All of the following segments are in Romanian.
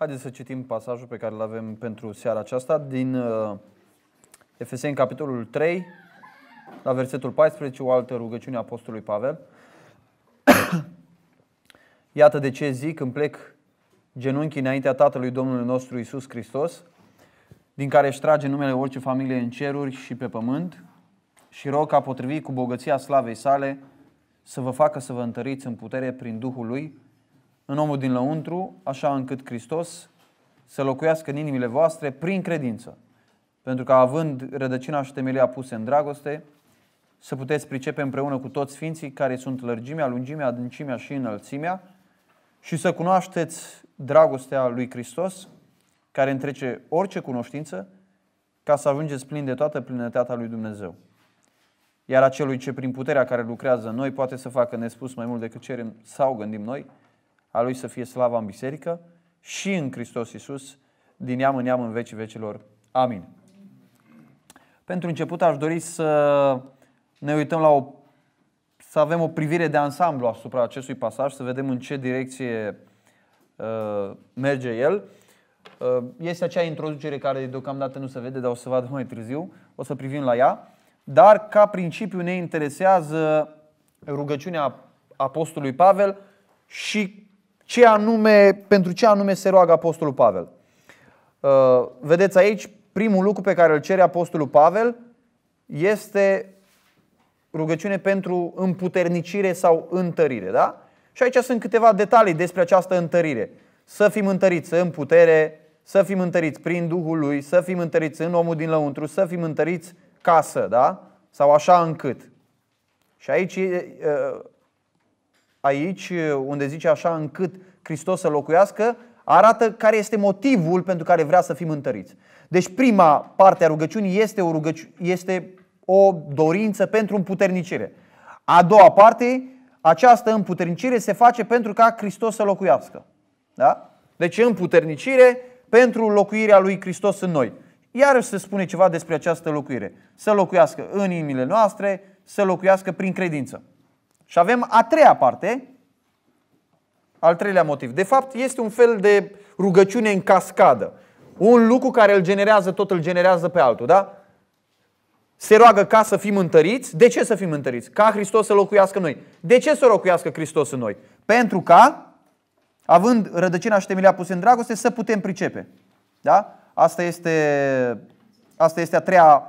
Haideți să citim pasajul pe care îl avem pentru seara aceasta din uh, Efeseni, capitolul 3, la versetul 14, o altă rugăciune a Apostolului Pavel. Iată de ce zic, când plec genunchii înaintea Tatălui Domnului nostru Isus Hristos, din care își trage numele orice familie în ceruri și pe pământ, și rog ca potrivit cu bogăția slavei sale să vă facă să vă întăriți în putere prin Duhul Lui, în omul din lăuntru, așa încât Hristos să locuiască în inimile voastre prin credință, pentru că având rădăcina și temelia puse în dragoste, să puteți pricepe împreună cu toți sfinții care sunt lărgimea, lungimea, adâncimea și înălțimea și să cunoașteți dragostea lui Hristos, care întrece orice cunoștință, ca să ajungeți plin de toată plinătatea lui Dumnezeu. Iar acelui ce prin puterea care lucrează în noi poate să facă nespus mai mult decât cerem sau gândim noi, a Lui să fie slava în biserică și în Hristos Iisus, din neam în neam în vecii vecilor. Amin. Pentru început aș dori să ne uităm la o să avem o privire de ansamblu asupra acestui pasaj, să vedem în ce direcție uh, merge el. Uh, este acea introducere care deocamdată nu se vede, dar o să vadă mai târziu, o să privim la ea. Dar ca principiu ne interesează rugăciunea Apostolului Pavel și ce anume, pentru ce anume se roagă Apostolul Pavel. Uh, vedeți aici, primul lucru pe care îl cere Apostolul Pavel este rugăciune pentru împuternicire sau întărire. Da? Și aici sunt câteva detalii despre această întărire. Să fim întăriți în putere, să fim întăriți prin Duhul Lui, să fim întăriți în omul din lăuntru, să fim întăriți casă, da? Sau așa încât. Și aici aici, unde zice așa încât Hristos să locuiască, arată care este motivul pentru care vrea să fim întăriți. Deci prima parte a rugăciunii este o, rugăci- este o dorință pentru împuternicire. A doua parte, această împuternicire se face pentru ca Hristos să locuiască. Da? Deci împuternicire pentru locuirea lui Hristos în noi. Iar se spune ceva despre această locuire. Să locuiască în inimile noastre, să locuiască prin credință. Și avem a treia parte, al treilea motiv. De fapt, este un fel de rugăciune în cascadă. Un lucru care îl generează, tot îl generează pe altul, da? Se roagă ca să fim întăriți. De ce să fim întăriți? Ca Hristos să locuiască în noi. De ce să locuiască Hristos în noi? Pentru ca, având rădăcina și temelia puse în dragoste, să putem pricepe. Da? Asta este, asta este a treia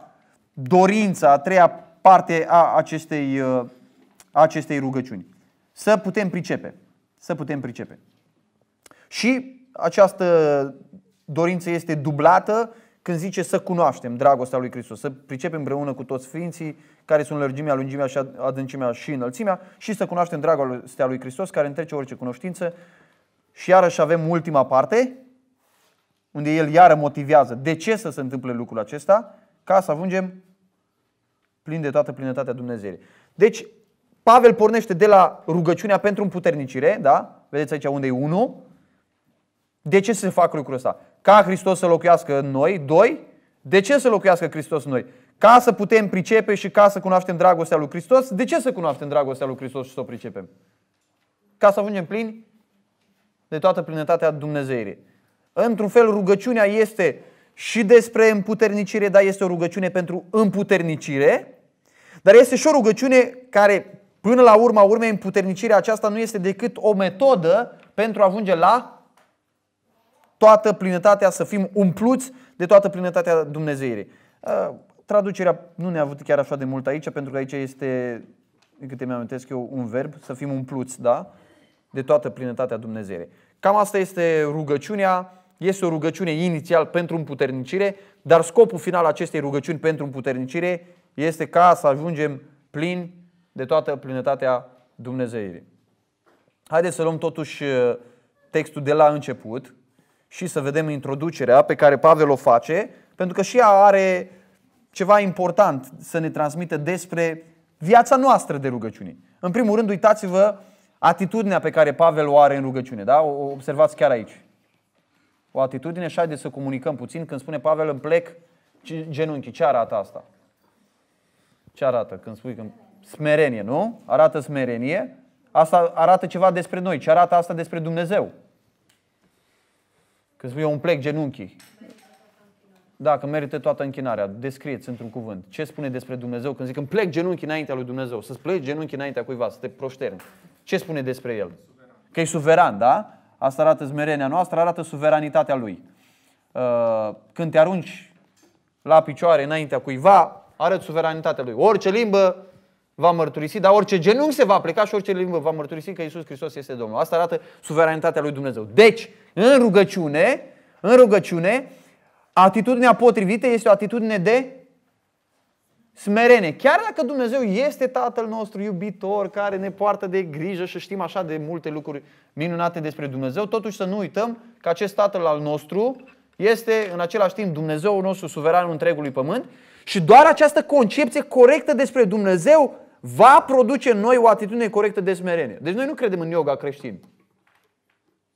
dorință, a treia parte a acestei uh, acestei rugăciuni. Să putem pricepe. Să putem pricepe. Și această dorință este dublată când zice să cunoaștem dragostea lui Hristos, să pricepem împreună cu toți sfinții care sunt lărgimea, lungimea și adâncimea și înălțimea și să cunoaștem dragostea lui Hristos care întrece orice cunoștință. Și iarăși avem ultima parte, unde el iară motivează de ce să se întâmple lucrul acesta, ca să ajungem plin de toată plinătatea Dumnezeirii. Deci, Pavel pornește de la rugăciunea pentru împuternicire, da? Vedeți aici unde e 1. De ce se fac lucrul ăsta? Ca Hristos să locuiască în noi. 2. De ce să locuiască Hristos în noi? Ca să putem pricepe și ca să cunoaștem dragostea lui Hristos. De ce să cunoaștem dragostea lui Hristos și să o pricepem? Ca să ajungem plini de toată plinătatea Dumnezeirii. Într-un fel, rugăciunea este și despre împuternicire, dar este o rugăciune pentru împuternicire, dar este și o rugăciune care Până la urma urmei, împuternicirea aceasta nu este decât o metodă pentru a ajunge la toată plinătatea, să fim umpluți de toată plinătatea Dumnezeirii. Uh, traducerea nu ne-a avut chiar așa de mult aici, pentru că aici este, din câte mi amintesc eu, un verb, să fim umpluți, da? De toată plinătatea Dumnezeirii. Cam asta este rugăciunea. Este o rugăciune inițial pentru împuternicire, dar scopul final acestei rugăciuni pentru împuternicire este ca să ajungem plini de toată plinătatea Dumnezeirii. Haideți să luăm totuși uh, textul de la început și să vedem introducerea pe care Pavel o face, pentru că și ea are ceva important să ne transmită despre viața noastră de rugăciune. În primul rând, uitați-vă atitudinea pe care Pavel o are în rugăciune. Da? O observați chiar aici. O atitudine și haideți să comunicăm puțin. Când spune Pavel, îmi plec genunchii. Ce arată asta? Ce arată când spui că Smerenie, nu? Arată smerenie. Asta arată ceva despre noi. Ce arată asta despre Dumnezeu? Că eu îmi plec genunchii. Da, că merită toată închinarea. Descrieți într-un cuvânt. Ce spune despre Dumnezeu când zic îmi plec genunchii înaintea lui Dumnezeu? Să-ți plec genunchii înaintea cuiva, să te proșterni. Ce spune despre El? Că e suveran, da? Asta arată smerenia noastră, arată suveranitatea Lui. Uh, când te arunci la picioare înaintea cuiva, arăt suveranitatea Lui. Orice limbă va mărturisi, dar orice genunchi se va pleca și orice limbă va mărturisi că Isus Hristos este Domnul. Asta arată suveranitatea lui Dumnezeu. Deci, în rugăciune, în rugăciune, atitudinea potrivită este o atitudine de smerene. Chiar dacă Dumnezeu este Tatăl nostru iubitor, care ne poartă de grijă și știm așa de multe lucruri minunate despre Dumnezeu, totuși să nu uităm că acest Tatăl al nostru este în același timp Dumnezeul nostru, suveranul întregului pământ și doar această concepție corectă despre Dumnezeu va produce în noi o atitudine corectă de smerenie. Deci noi nu credem în yoga creștin.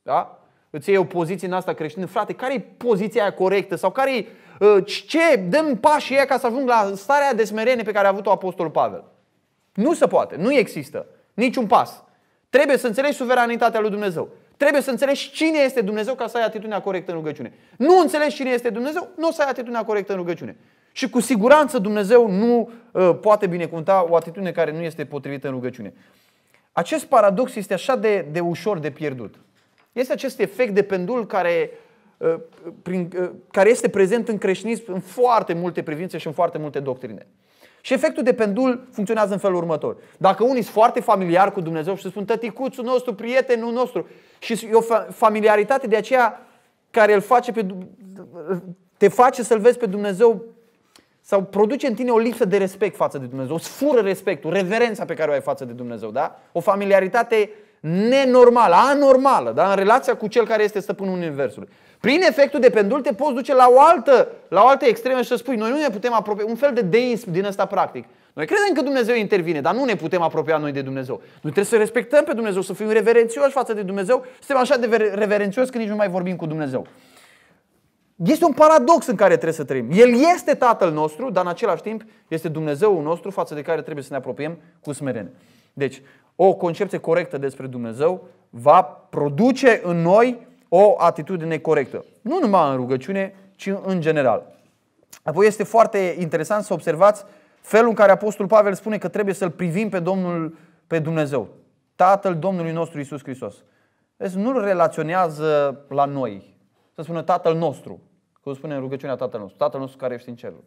Da? Îți iei o poziție în asta creștină. Frate, care e poziția aia corectă? Sau care e, uh, ce dăm pașii aia ca să ajung la starea de smerenie pe care a avut-o Apostolul Pavel? Nu se poate. Nu există. Niciun pas. Trebuie să înțelegi suveranitatea lui Dumnezeu. Trebuie să înțelegi cine este Dumnezeu ca să ai atitudinea corectă în rugăciune. Nu înțelegi cine este Dumnezeu, nu o să ai atitudinea corectă în rugăciune. Și cu siguranță Dumnezeu nu uh, poate binecuvânta o atitudine care nu este potrivită în rugăciune. Acest paradox este așa de, de ușor de pierdut. Este acest efect de pendul care, uh, prin, uh, care este prezent în creștinism în foarte multe privințe și în foarte multe doctrine. Și efectul de pendul funcționează în felul următor. Dacă unii sunt foarte familiar cu Dumnezeu și spun tăticuțul nostru, prietenul nostru și e o familiaritate de aceea care îl face pe, te face să-L vezi pe Dumnezeu sau produce în tine o lipsă de respect față de Dumnezeu, îți fură respectul, reverența pe care o ai față de Dumnezeu, da? O familiaritate nenormală, anormală, da? în relația cu cel care este stăpânul universului. Prin efectul de pendul te poți duce la o altă, la o altă extremă și să spui, noi nu ne putem apropia, un fel de deism din ăsta practic. Noi credem că Dumnezeu intervine, dar nu ne putem apropia noi de Dumnezeu. Noi trebuie să respectăm pe Dumnezeu, să fim reverențioși față de Dumnezeu, suntem așa de reverențioși că nici nu mai vorbim cu Dumnezeu. Este un paradox în care trebuie să trăim. El este Tatăl nostru, dar în același timp este Dumnezeul nostru față de care trebuie să ne apropiem cu smerenie. Deci, o concepție corectă despre Dumnezeu va produce în noi o atitudine corectă. Nu numai în rugăciune, ci în general. Apoi este foarte interesant să observați felul în care Apostol Pavel spune că trebuie să-L privim pe Domnul, pe Dumnezeu, Tatăl Domnului nostru Isus Hristos. Deci nu-L relaționează la noi, să spună Tatăl nostru, o spune în rugăciunea Tatăl nostru, Tatăl nostru care ești în cerul.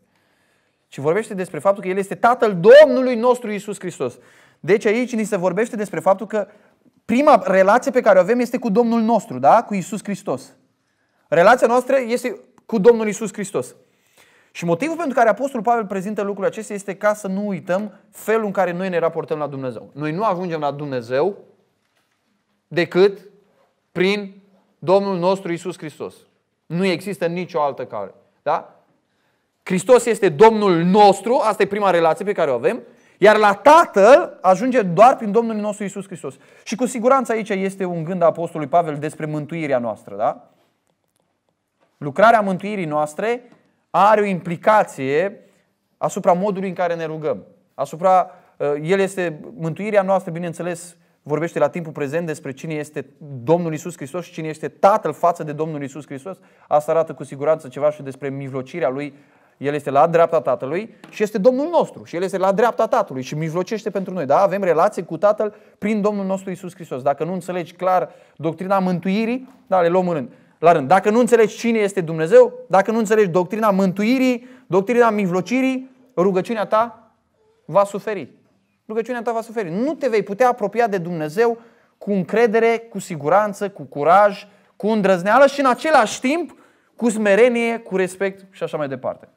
Și vorbește despre faptul că El este Tatăl Domnului nostru Isus Hristos. Deci aici ni se vorbește despre faptul că prima relație pe care o avem este cu Domnul nostru, da? cu Isus Hristos. Relația noastră este cu Domnul Isus Hristos. Și motivul pentru care Apostolul Pavel prezintă lucrurile acestea este ca să nu uităm felul în care noi ne raportăm la Dumnezeu. Noi nu ajungem la Dumnezeu decât prin Domnul nostru Isus Hristos. Nu există nicio altă cale. Da? Hristos este Domnul nostru, asta e prima relație pe care o avem, iar la Tatăl ajunge doar prin Domnul nostru Isus Hristos. Și cu siguranță aici este un gând a Apostolului Pavel despre mântuirea noastră, da? Lucrarea mântuirii noastre are o implicație asupra modului în care ne rugăm. Asupra, uh, el este mântuirea noastră, bineînțeles, vorbește la timpul prezent despre cine este Domnul Isus Hristos și cine este Tatăl față de Domnul Isus Hristos. Asta arată cu siguranță ceva și despre mijlocirea lui. El este la dreapta Tatălui și este Domnul nostru și El este la dreapta Tatălui și mijlocește pentru noi. Da? Avem relație cu Tatăl prin Domnul nostru Isus Hristos. Dacă nu înțelegi clar doctrina mântuirii, da, le luăm în rând. La rând. Dacă nu înțelegi cine este Dumnezeu, dacă nu înțelegi doctrina mântuirii, doctrina mijlocirii, rugăciunea ta va suferi rugăciunea ta va suferi. Nu te vei putea apropia de Dumnezeu cu încredere, cu siguranță, cu curaj, cu îndrăzneală și în același timp cu smerenie, cu respect și așa mai departe.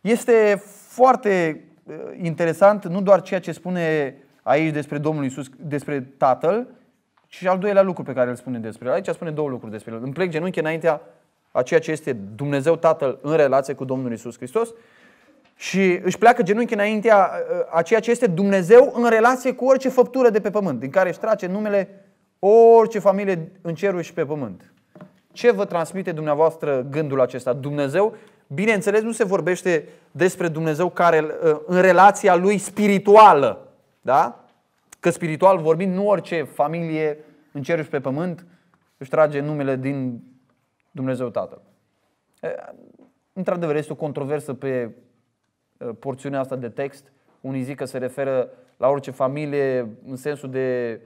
Este foarte uh, interesant nu doar ceea ce spune aici despre Domnul Isus, despre Tatăl, ci și al doilea lucru pe care îl spune despre el. Aici spune două lucruri despre el. Îmi plec genunchi înaintea a ceea ce este Dumnezeu Tatăl în relație cu Domnul Isus Hristos și își pleacă genunchi înaintea ă, ă, a ceea ce este Dumnezeu în relație cu orice făptură de pe pământ, din care își trage numele orice familie în cerul și pe pământ. Ce vă transmite dumneavoastră gândul acesta? Dumnezeu, bineînțeles, nu se vorbește despre Dumnezeu care ă, în relația lui spirituală, da? Că spiritual vorbind, nu orice familie în cerul și pe pământ își trage numele din Dumnezeu Tatăl. Într-adevăr, este o controversă pe Uh, porțiunea asta de text. Unii zic că se referă la orice familie în sensul de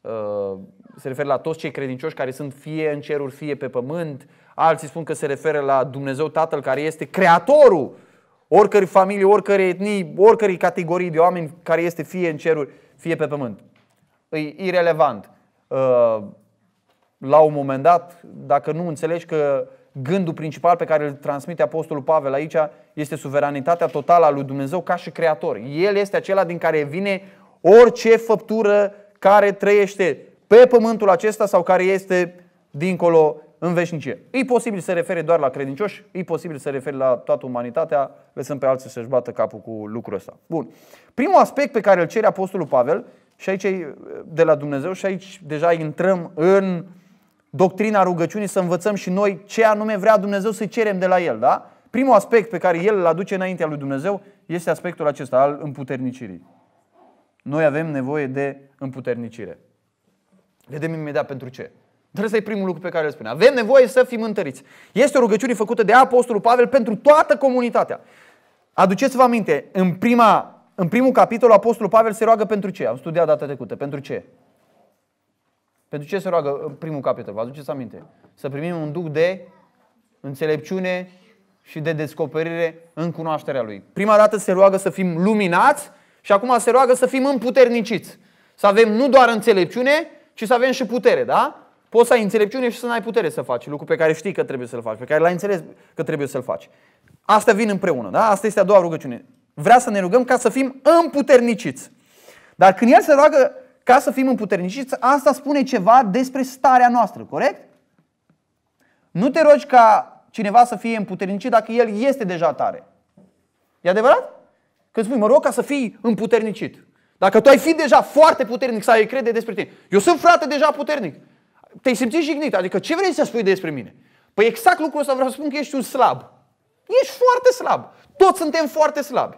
uh, se referă la toți cei credincioși care sunt fie în ceruri, fie pe pământ. Alții spun că se referă la Dumnezeu Tatăl care este creatorul oricărei familii, oricărei etnii, oricărei categorii de oameni care este fie în ceruri, fie pe pământ. E irelevant. Uh, la un moment dat, dacă nu înțelegi că gândul principal pe care îl transmite Apostolul Pavel aici este suveranitatea totală a lui Dumnezeu ca și creator. El este acela din care vine orice făptură care trăiește pe pământul acesta sau care este dincolo în veșnicie. E posibil să refere doar la credincioși, e posibil să refere la toată umanitatea, lăsând pe alții să-și bată capul cu lucrul ăsta. Bun. Primul aspect pe care îl cere Apostolul Pavel, și aici de la Dumnezeu, și aici deja intrăm în uh, doctrina rugăciunii, să învățăm și noi ce anume vrea Dumnezeu să cerem de la El. Da? Primul aspect pe care El îl aduce înaintea lui Dumnezeu este aspectul acesta al împuternicirii. Noi avem nevoie de împuternicire. Vedem imediat pentru ce. Dar să-i primul lucru pe care îl spune. Avem nevoie să fim întăriți. Este o rugăciune făcută de Apostolul Pavel pentru toată comunitatea. Aduceți-vă aminte, în, prima, în primul capitol Apostolul Pavel se roagă pentru ce? Am studiat data trecută. Pentru ce? Pentru ce se roagă în primul capitol? Vă aduceți aminte? Să primim un duc de înțelepciune și de descoperire în cunoașterea Lui. Prima dată se roagă să fim luminați și acum se roagă să fim împuterniciți. Să avem nu doar înțelepciune, ci să avem și putere, da? Poți să ai înțelepciune și să n-ai putere să faci, lucru pe care știi că trebuie să-l faci, pe care l-ai înțeles că trebuie să-l faci. Asta vin împreună, da? Asta este a doua rugăciune. Vrea să ne rugăm ca să fim împuterniciți. Dar când El se roagă ca să fim împuterniciți, asta spune ceva despre starea noastră, corect? Nu te rogi ca cineva să fie împuternicit dacă el este deja tare. E adevărat? Când spui, mă rog ca să fii împuternicit. Dacă tu ai fi deja foarte puternic sau ai crede despre tine, eu sunt frate deja puternic, te-ai simțit jignit, adică ce vrei să spui despre mine? Păi exact lucrul ăsta vreau să spun că ești un slab. Ești foarte slab. Toți suntem foarte slabi.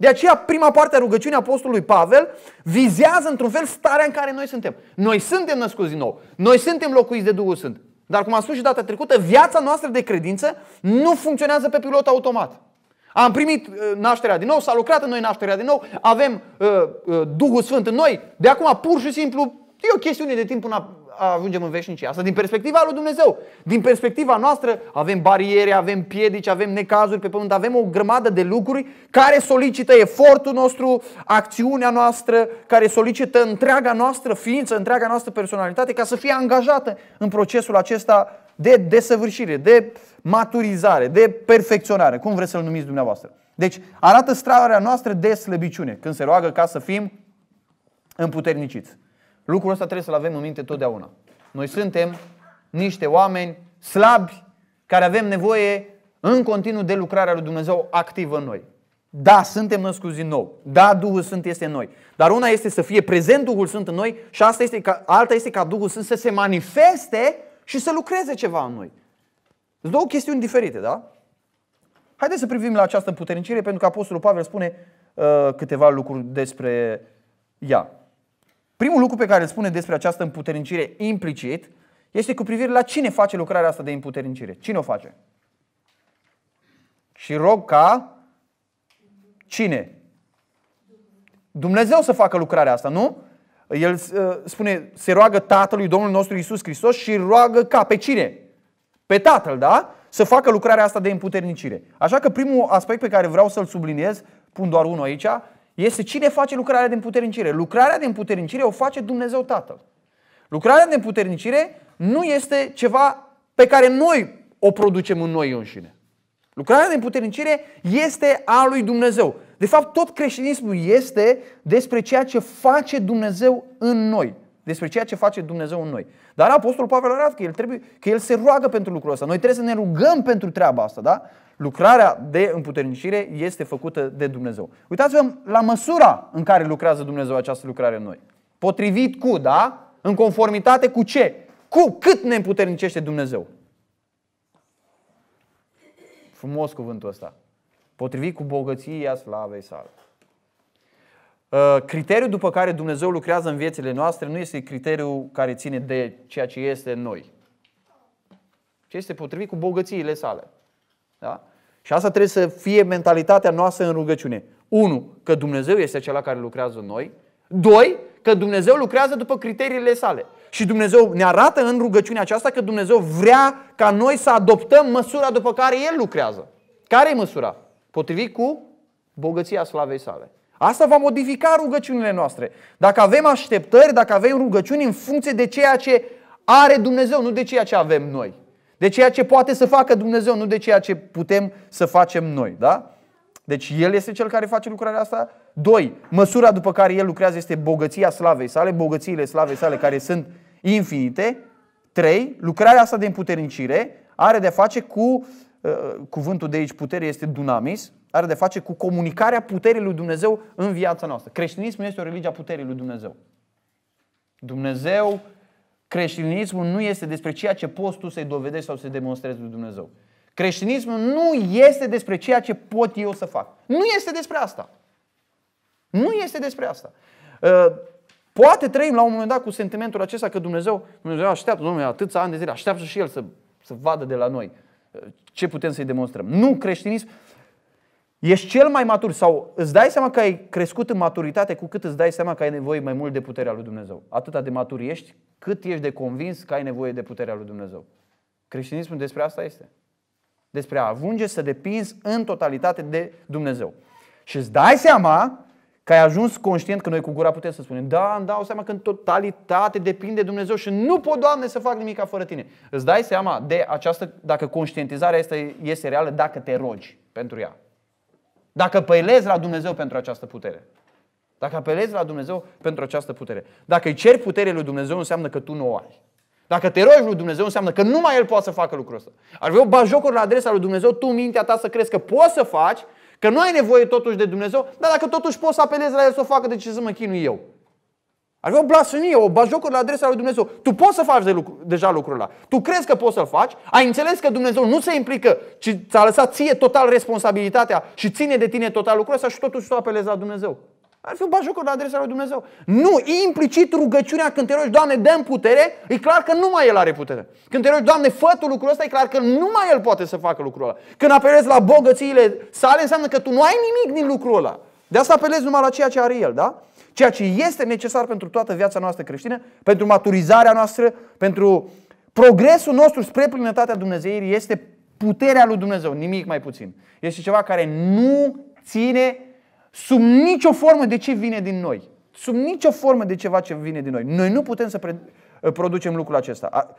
De aceea, prima parte a rugăciunii Apostolului Pavel vizează într-un fel starea în care noi suntem. Noi suntem născuți din nou, noi suntem locuiți de Duhul Sfânt. Dar, cum am spus și data trecută, viața noastră de credință nu funcționează pe pilot automat. Am primit uh, nașterea din nou, s-a lucrat în noi nașterea din nou, avem uh, uh, Duhul Sfânt în noi. De acum, pur și simplu, e o chestiune de timp până ajungem în veșnicie. Asta din perspectiva lui Dumnezeu. Din perspectiva noastră avem bariere, avem piedici, avem necazuri pe pământ, avem o grămadă de lucruri care solicită efortul nostru, acțiunea noastră, care solicită întreaga noastră ființă, întreaga noastră personalitate ca să fie angajată în procesul acesta de desăvârșire, de maturizare, de perfecționare, cum vreți să-l numiți dumneavoastră. Deci arată strarea noastră de slăbiciune când se roagă ca să fim împuterniciți. Lucrul ăsta trebuie să-l avem în minte totdeauna. Noi suntem niște oameni slabi care avem nevoie în continuu de lucrarea lui Dumnezeu activă în noi. Da, suntem născuți din nou. Da, Duhul Sfânt este în noi. Dar una este să fie prezent Duhul Sfânt în noi și asta este ca, alta este ca Duhul Sfânt să se manifeste și să lucreze ceva în noi. Sunt două chestiuni diferite, da? Haideți să privim la această împuternicire pentru că Apostolul Pavel spune uh, câteva lucruri despre ea. Primul lucru pe care îl spune despre această împuternicire implicit este cu privire la cine face lucrarea asta de împuternicire. Cine o face? Și rog ca cine? Dumnezeu să facă lucrarea asta, nu? El uh, spune, se roagă Tatălui Domnul nostru Isus Hristos și roagă ca pe cine? Pe Tatăl, da? Să facă lucrarea asta de împuternicire. Așa că primul aspect pe care vreau să-l subliniez, pun doar unul aici, este cine face lucrarea de împuternicire. Lucrarea de împuternicire o face Dumnezeu Tatăl. Lucrarea de împuternicire nu este ceva pe care noi o producem în noi înșine. Lucrarea de împuternicire este a lui Dumnezeu. De fapt, tot creștinismul este despre ceea ce face Dumnezeu în noi despre ceea ce face Dumnezeu în noi. Dar Apostolul Pavel arată că el, trebuie, că el se roagă pentru lucrul ăsta. Noi trebuie să ne rugăm pentru treaba asta, da? Lucrarea de împuternicire este făcută de Dumnezeu. Uitați-vă la măsura în care lucrează Dumnezeu această lucrare în noi. Potrivit cu, da? În conformitate cu ce? Cu cât ne împuternicește Dumnezeu. Frumos cuvântul ăsta. Potrivit cu bogăția slavei sale. Uh, criteriul după care Dumnezeu lucrează în viețile noastre nu este criteriul care ține de ceea ce este în noi, Ce este potrivit cu bogățiile sale. Da? Și asta trebuie să fie mentalitatea noastră în rugăciune. Unu, Că Dumnezeu este acela care lucrează în noi. Doi, Că Dumnezeu lucrează după criteriile sale. Și Dumnezeu ne arată în rugăciunea aceasta că Dumnezeu vrea ca noi să adoptăm măsura după care El lucrează. Care e măsura? Potrivit cu bogăția slavei sale. Asta va modifica rugăciunile noastre. Dacă avem așteptări, dacă avem rugăciuni în funcție de ceea ce are Dumnezeu, nu de ceea ce avem noi. De ceea ce poate să facă Dumnezeu, nu de ceea ce putem să facem noi. Da? Deci El este Cel care face lucrarea asta. Doi, măsura după care El lucrează este bogăția slavei sale, bogățiile slavei sale care sunt infinite. Trei, lucrarea asta de împuternicire are de-a face cu, uh, cuvântul de aici putere este dunamis, are de face cu comunicarea puterii lui Dumnezeu în viața noastră. Creștinismul este o religie a puterii lui Dumnezeu. Dumnezeu, creștinismul nu este despre ceea ce poți tu să-i dovedești sau să-i demonstrezi lui Dumnezeu. Creștinismul nu este despre ceea ce pot eu să fac. Nu este despre asta. Nu este despre asta. Ă, poate trăim la un moment dat cu sentimentul acesta că Dumnezeu, Dumnezeu așteaptă, Domnule, atâția ani de zile, așteaptă și El să, să vadă de la noi ă, ce putem să-i demonstrăm. Nu, creștinism Ești cel mai matur sau îți dai seama că ai crescut în maturitate cu cât îți dai seama că ai nevoie mai mult de puterea lui Dumnezeu. Atâta de matur ești cât ești de convins că ai nevoie de puterea lui Dumnezeu. Creștinismul despre asta este. Despre a avunge să depinzi în totalitate de Dumnezeu. Și îți dai seama că ai ajuns conștient că noi cu gura putem să spunem da, îmi dau seama că în totalitate depinde de Dumnezeu și nu pot, Doamne, să fac nimic fără Tine. Îți dai seama de această, dacă conștientizarea este, este reală, dacă te rogi pentru ea. Dacă apelezi la Dumnezeu pentru această putere. Dacă apelezi la Dumnezeu pentru această putere. Dacă îi ceri puterea lui Dumnezeu, înseamnă că tu nu o ai. Dacă te rogi lui Dumnezeu, înseamnă că numai El poate să facă lucrul ăsta. Ar vrea bajocuri la adresa lui Dumnezeu, tu mintea ta să crezi că poți să faci, că nu ai nevoie totuși de Dumnezeu, dar dacă totuși poți să apelezi la El să o facă, de ce să mă chinui eu? Ar fi o blasfemie, o bajocuri la adresa lui Dumnezeu. Tu poți să faci de lucru, deja lucrul ăla. Tu crezi că poți să-l faci, ai înțeles că Dumnezeu nu se implică, ci ți-a lăsat ție total responsabilitatea și ține de tine total lucrul ăsta și totuși tu apelezi la Dumnezeu. Ar fi o bajocuri la adresa lui Dumnezeu. Nu, implicit rugăciunea când te rogi, Doamne, dă putere, e clar că numai El are putere. Când te rogi, Doamne, fă tu lucrul ăsta, e clar că numai El poate să facă lucrul ăla. Când apelezi la bogățiile sale, înseamnă că tu nu ai nimic din lucrul ăla. De asta apelezi numai la ceea ce are El, da? ceea ce este necesar pentru toată viața noastră creștină, pentru maturizarea noastră, pentru progresul nostru spre plinătatea Dumnezeirii, este puterea lui Dumnezeu, nimic mai puțin. Este ceva care nu ține sub nicio formă de ce vine din noi. Sub nicio formă de ceva ce vine din noi. Noi nu putem să producem lucrul acesta.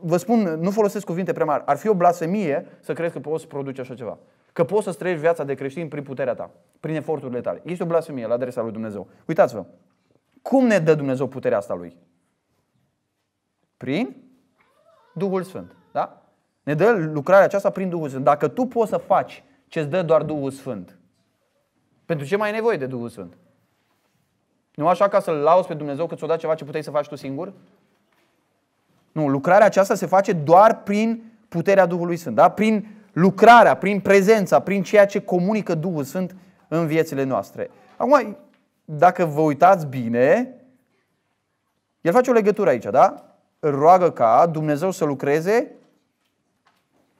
Vă spun, nu folosesc cuvinte prea mari. Ar fi o blasfemie să crezi că poți produce așa ceva că poți să trăiești viața de creștin prin puterea ta, prin eforturile tale. Este o blasfemie la adresa lui Dumnezeu. Uitați-vă, cum ne dă Dumnezeu puterea asta lui? Prin Duhul Sfânt. Da? Ne dă lucrarea aceasta prin Duhul Sfânt. Dacă tu poți să faci ce îți dă doar Duhul Sfânt, pentru ce mai ai nevoie de Duhul Sfânt? Nu așa ca să-L lauzi pe Dumnezeu că ți-o dat ceva ce puteai să faci tu singur? Nu, lucrarea aceasta se face doar prin puterea Duhului Sfânt, da? prin lucrarea, prin prezența, prin ceea ce comunică Duhul Sfânt în viețile noastre. Acum, dacă vă uitați bine, el face o legătură aici, da? Îl roagă ca Dumnezeu să lucreze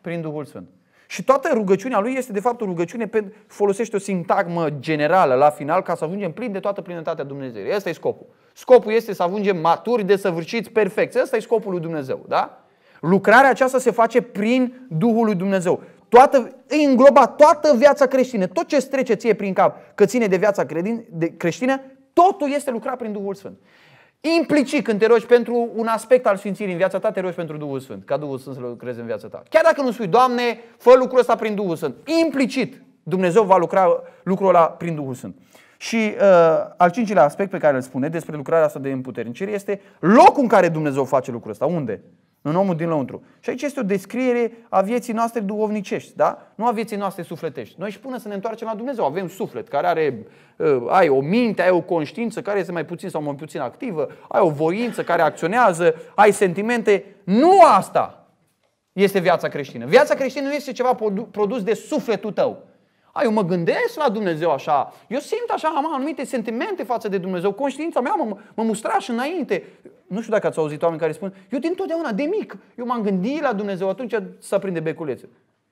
prin Duhul Sfânt. Și toată rugăciunea lui este de fapt o rugăciune pentru folosește o sintagmă generală la final ca să ajungem plin de toată plinătatea Dumnezeului. Asta e scopul. Scopul este să ajungem maturi, desăvârșiți, perfecți. Asta e scopul lui Dumnezeu, da? Lucrarea aceasta se face prin Duhul lui Dumnezeu. Toată, îi îngloba toată viața creștină, tot ce trece ție prin cap că ține de viața credin, de creștină, totul este lucrat prin Duhul Sfânt. Implicit când te rogi pentru un aspect al sfințirii în viața ta, te rogi pentru Duhul Sfânt, ca Duhul Sfânt să lucreze în viața ta. Chiar dacă nu spui, Doamne, fă lucrul ăsta prin Duhul Sfânt. Implicit Dumnezeu va lucra lucrul ăla prin Duhul Sfânt. Și uh, al cincilea aspect pe care îl spune despre lucrarea asta de împuternicire este locul în care Dumnezeu face lucrul ăsta. Unde? în omul din lăuntru. Și aici este o descriere a vieții noastre duhovnicești, da? nu a vieții noastre sufletești. Noi și până să ne întoarcem la Dumnezeu, avem suflet care are, uh, ai o minte, ai o conștiință care este mai puțin sau mai puțin activă, ai o voință care acționează, ai sentimente. Nu asta este viața creștină. Viața creștină nu este ceva produs de sufletul tău. Ai eu mă gândesc la Dumnezeu așa, eu simt așa, am anumite sentimente față de Dumnezeu, conștiința mea mă, mă și înainte nu știu dacă ați auzit oameni care spun, eu din totdeauna, de mic, eu m-am gândit la Dumnezeu, atunci să a prinde beculețe.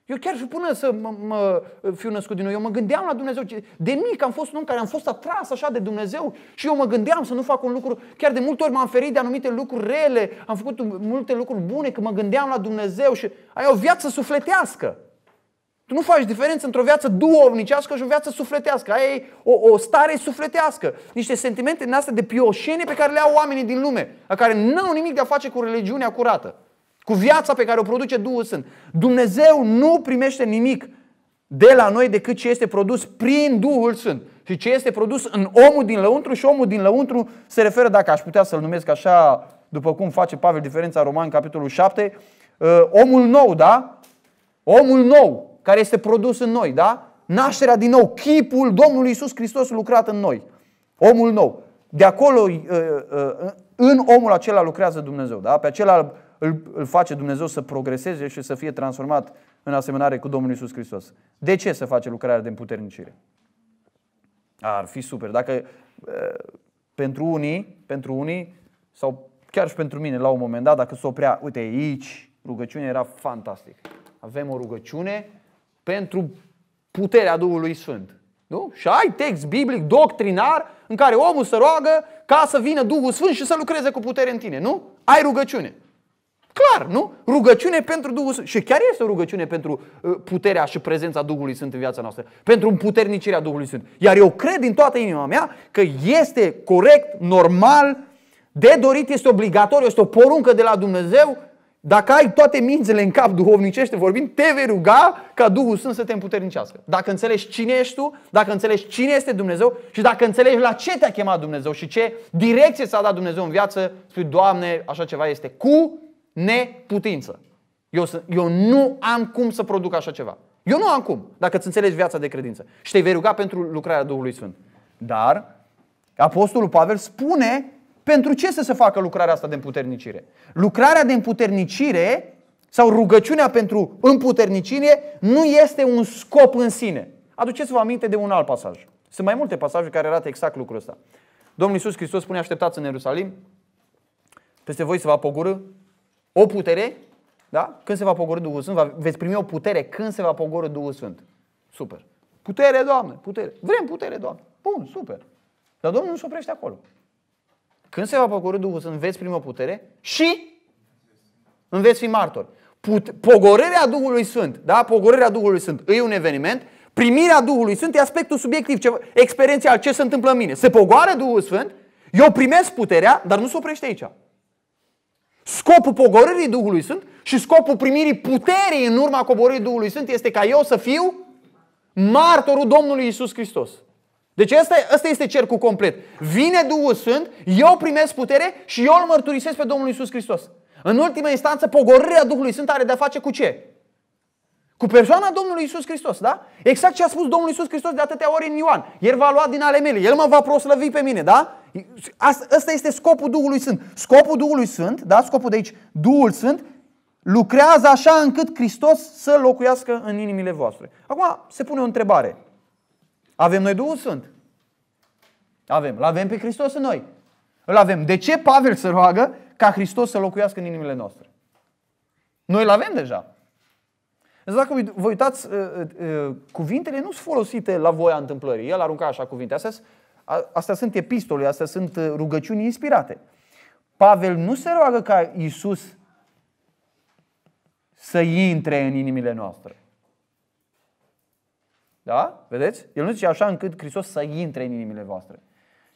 Eu chiar și până să mă, mă fiu născut din nou, eu mă gândeam la Dumnezeu. De mic am fost un om care am fost atras așa de Dumnezeu și eu mă gândeam să nu fac un lucru. Chiar de multe ori m-am ferit de anumite lucruri rele, am făcut multe lucruri bune, că mă gândeam la Dumnezeu și ai o viață sufletească. Tu nu faci diferență între o viață duomnicească și o viață sufletească. Aia e o, o stare sufletească. Niște sentimente din astea de pioșenie pe care le au oamenii din lume, a care nu au nimic de a face cu religiunea curată, cu viața pe care o produce Duhul Sfânt. Dumnezeu nu primește nimic de la noi decât ce este produs prin Duhul Sfânt și ce este produs în omul din lăuntru și omul din lăuntru se referă, dacă aș putea să-l numesc așa, după cum face Pavel diferența Roman, capitolul 7, uh, omul nou, da? Omul nou, care este produs în noi, da? Nașterea din nou, chipul Domnului Isus Hristos lucrat în noi, omul nou. De acolo, uh, uh, în omul acela lucrează Dumnezeu, da? Pe acela îl, face Dumnezeu să progreseze și să fie transformat în asemănare cu Domnul Isus Hristos. De ce se face lucrarea de împuternicire? Ar fi super. Dacă uh, pentru unii, pentru unii sau chiar și pentru mine la un moment dat, dacă se s-o oprea, uite aici, rugăciunea era fantastic. Avem o rugăciune pentru puterea Duhului Sfânt. Nu? Și ai text biblic, doctrinar, în care omul se roagă ca să vină Duhul Sfânt și să lucreze cu putere în tine, nu? Ai rugăciune. Clar, nu? Rugăciune pentru Duhul Sfânt. Și chiar este o rugăciune pentru uh, puterea și prezența Duhului Sfânt în viața noastră. Pentru împuternicirea Duhului Sfânt. Iar eu cred din toată inima mea că este corect, normal, de dorit, este obligatoriu, este o poruncă de la Dumnezeu dacă ai toate mințile în cap duhovnicește vorbind, te vei ruga ca Duhul Sfânt să te împuternicească. Dacă înțelegi cine ești tu, dacă înțelegi cine este Dumnezeu și dacă înțelegi la ce te-a chemat Dumnezeu și ce direcție s-a dat Dumnezeu în viață, spui, Doamne, așa ceva este cu neputință. Eu, sunt, eu nu am cum să produc așa ceva. Eu nu am cum, dacă îți înțelegi viața de credință. Și te vei ruga pentru lucrarea Duhului Sfânt. Dar Apostolul Pavel spune pentru ce să se facă lucrarea asta de împuternicire? Lucrarea de împuternicire sau rugăciunea pentru împuternicire nu este un scop în sine. Aduceți-vă aminte de un alt pasaj. Sunt mai multe pasaje care arată exact lucrul ăsta. Domnul Iisus Hristos spune, așteptați în Ierusalim, peste voi se va pogorâ o putere, da? Când se va pogorâ Duhul Sfânt, veți primi o putere când se va pogorâ Duhul Sfânt. Super. Putere, Doamne, putere. Vrem putere, Doamne. Bun, super. Dar Domnul nu se oprește acolo. Când se va pogorâ Duhul Sfânt, înveți prima putere și înveți fi martor. Put- pogorârea Duhului Sfânt, da? Pogorârea Duhului Sfânt e un eveniment, primirea Duhului Sfânt e aspectul subiectiv, ce, experiențial, ce se întâmplă în mine. Se pogoară Duhul Sfânt, eu primesc puterea, dar nu se oprește aici. Scopul pogorârii Duhului Sfânt și scopul primirii puterii în urma coborârii Duhului Sfânt este ca eu să fiu martorul Domnului Isus Hristos. Deci asta, asta este cercul complet. Vine Duhul Sfânt, eu primesc putere și eu îl mărturisesc pe Domnul Isus Hristos. În ultima instanță, pogorârea Duhului Sfânt are de-a face cu ce? Cu persoana Domnului Isus Hristos, da? Exact ce a spus Domnul Isus Hristos de atâtea ori în Ioan. El va lua din ale mele, El mă va proslăvi pe mine, da? Asta este scopul Duhului Sfânt. Scopul Duhului Sfânt, da? Scopul de aici, Duhul Sfânt, lucrează așa încât Hristos să locuiască în inimile voastre. Acum se pune o întrebare. Avem noi Duhul Sfânt. Avem. Îl avem pe Hristos în noi. Îl avem. De ce Pavel se roagă ca Hristos să locuiască în inimile noastre? Noi îl avem deja. Deci dacă vă uitați, uh, uh, uh, cuvintele nu sunt folosite la voia întâmplării. El arunca așa cuvinte. Astea, astea sunt epistole, astea sunt rugăciuni inspirate. Pavel nu se roagă ca Iisus să intre în inimile noastre. Da? Vedeți? El nu zice așa încât Hristos să intre în inimile voastre.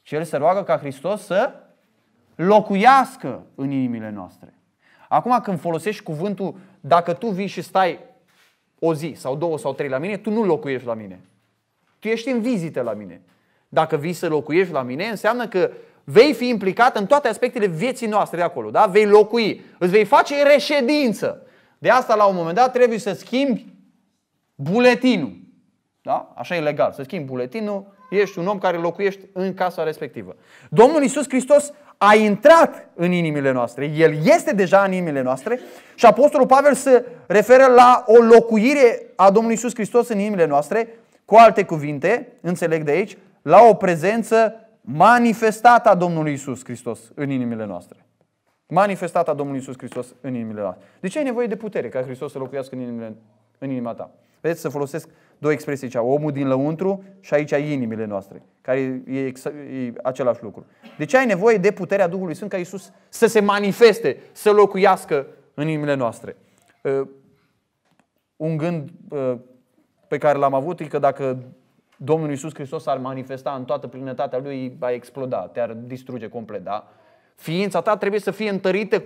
Și el se roagă ca Hristos să locuiască în inimile noastre. Acum când folosești cuvântul, dacă tu vii și stai o zi sau două sau trei la mine, tu nu locuiești la mine. Tu ești în vizită la mine. Dacă vii să locuiești la mine, înseamnă că vei fi implicat în toate aspectele vieții noastre de acolo. Da? Vei locui, îți vei face reședință. De asta, la un moment dat, trebuie să schimbi buletinul. Da? Așa e legal. Să schimbi buletinul, ești un om care locuiești în casa respectivă. Domnul Isus Hristos a intrat în inimile noastre, El este deja în inimile noastre și Apostolul Pavel se referă la o locuire a Domnului Isus Hristos în inimile noastre, cu alte cuvinte, înțeleg de aici, la o prezență manifestată a Domnului Isus Hristos în inimile noastre. Manifestată a Domnului Isus Hristos în inimile noastre. De ce ai nevoie de putere ca Hristos să locuiască în, inimile, în inima ta? Vedeți să folosesc două expresii aici, omul din lăuntru și aici inimile noastre, care e, e, e același lucru. De ce ai nevoie de puterea Duhului Sfânt ca Iisus să se manifeste, să locuiască în inimile noastre? Uh, un gând uh, pe care l-am avut e că dacă Domnul Iisus Hristos ar manifesta în toată plinătatea Lui, va exploda, te-ar distruge complet, da? Ființa ta trebuie să fie întărită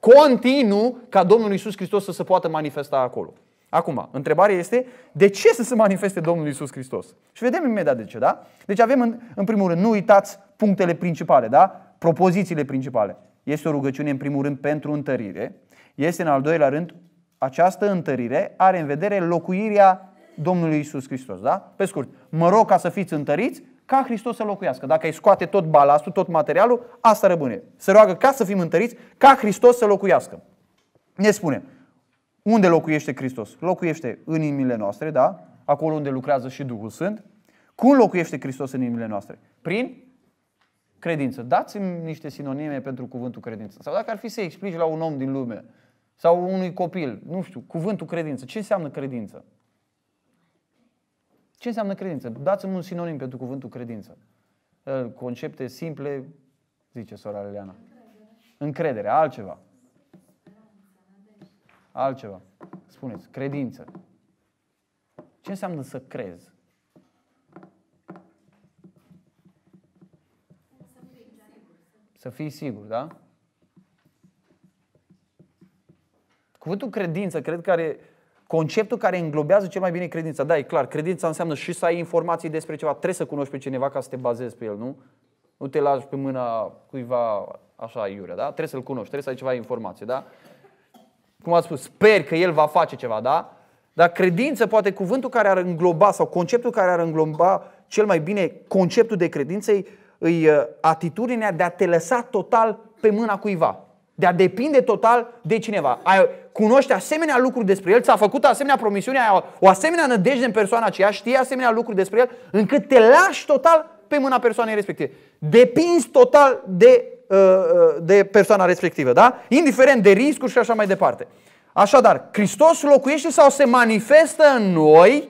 continuu ca Domnul Iisus Hristos să se poată manifesta acolo. Acum, întrebarea este de ce să se manifeste Domnul Isus Hristos? Și vedem imediat de ce, da? Deci avem în, în primul rând, nu uitați punctele principale, da? Propozițiile principale. Este o rugăciune în primul rând pentru întărire. Este în al doilea rând, această întărire are în vedere locuirea Domnului Isus Hristos, da? Pe scurt, mă rog ca să fiți întăriți ca Hristos să locuiască. Dacă îi scoate tot balastul, tot materialul, asta rămâne. Se roagă ca să fim întăriți, ca Hristos să locuiască. Ne spune, unde locuiește Hristos? Locuiește în inimile noastre, da? Acolo unde lucrează și Duhul Sfânt. Cum locuiește Hristos în inimile noastre? Prin credință. Dați-mi niște sinonime pentru cuvântul credință. Sau dacă ar fi să explici la un om din lume sau unui copil, nu știu, cuvântul credință. Ce înseamnă credință? Ce înseamnă credință? Dați-mi un sinonim pentru cuvântul credință. Concepte simple, zice sora Leana. Încredere. Încredere, altceva. Altceva. Spuneți, credință. Ce înseamnă să crezi? Să fii sigur, da? Cuvântul credință, cred că are conceptul care înglobează cel mai bine credința. Da, e clar, credința înseamnă și să ai informații despre ceva. Trebuie să cunoști pe cineva ca să te bazezi pe el, nu? Nu te lași pe mâna cuiva așa iurea, da? Trebuie să-l cunoști, trebuie să ai ceva informație, da? cum ați spus, sper că El va face ceva, da? Dar credință, poate cuvântul care ar îngloba sau conceptul care ar îngloba cel mai bine conceptul de credință îi uh, atitudinea de a te lăsa total pe mâna cuiva. De a depinde total de cineva. Ai, cunoști asemenea lucruri despre el, ți-a făcut asemenea promisiune, ai o asemenea nădejde în persoana aceea, știi asemenea lucruri despre el, încât te lași total pe mâna persoanei respective. Depinzi total de Uh, uh, de persoana respectivă, da? Indiferent de riscuri și așa mai departe. Așadar, Hristos locuiește sau se manifestă în noi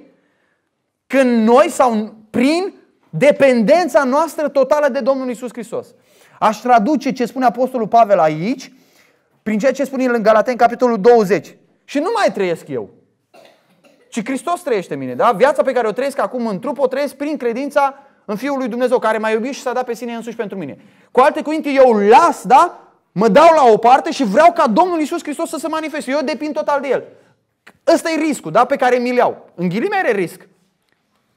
când noi sau prin dependența noastră totală de Domnul Isus Hristos. Aș traduce ce spune Apostolul Pavel aici prin ceea ce spune el în Galaten, capitolul 20. Și nu mai trăiesc eu, ci Hristos trăiește în mine. Da? Viața pe care o trăiesc acum în trup o trăiesc prin credința în Fiul lui Dumnezeu care m-a iubit și s-a dat pe sine însuși pentru mine. Cu alte cuvinte, eu las, da? Mă dau la o parte și vreau ca Domnul Isus Hristos să se manifeste. Eu depind total de El. Ăsta e riscul, da? Pe care mi-l iau. În ghilimele risc.